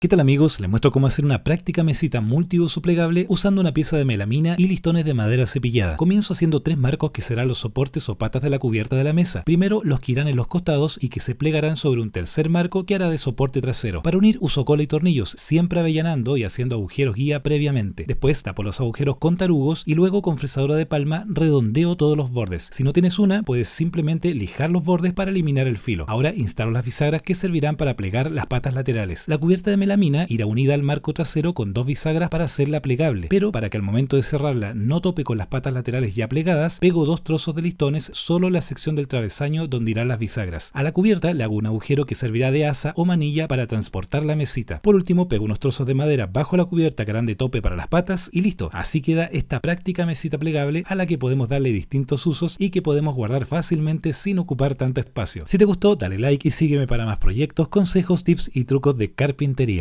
¿Qué tal amigos? Les muestro cómo hacer una práctica mesita multiuso plegable usando una pieza de melamina y listones de madera cepillada. Comienzo haciendo tres marcos que serán los soportes o patas de la cubierta de la mesa. Primero los que irán en los costados y que se plegarán sobre un tercer marco que hará de soporte trasero. Para unir uso cola y tornillos, siempre avellanando y haciendo agujeros guía previamente. Después tapo los agujeros con tarugos y luego con fresadora de palma redondeo todos los bordes. Si no tienes una, puedes simplemente lijar los bordes para eliminar el filo. Ahora instalo las bisagras que servirán para plegar las patas laterales. La cubierta de la mina irá unida al marco trasero con dos bisagras para hacerla plegable, pero para que al momento de cerrarla no tope con las patas laterales ya plegadas, pego dos trozos de listones solo en la sección del travesaño donde irán las bisagras. A la cubierta le hago un agujero que servirá de asa o manilla para transportar la mesita. Por último, pego unos trozos de madera bajo la cubierta que harán de tope para las patas y listo. Así queda esta práctica mesita plegable a la que podemos darle distintos usos y que podemos guardar fácilmente sin ocupar tanto espacio. Si te gustó, dale like y sígueme para más proyectos, consejos, tips y trucos de carpintería.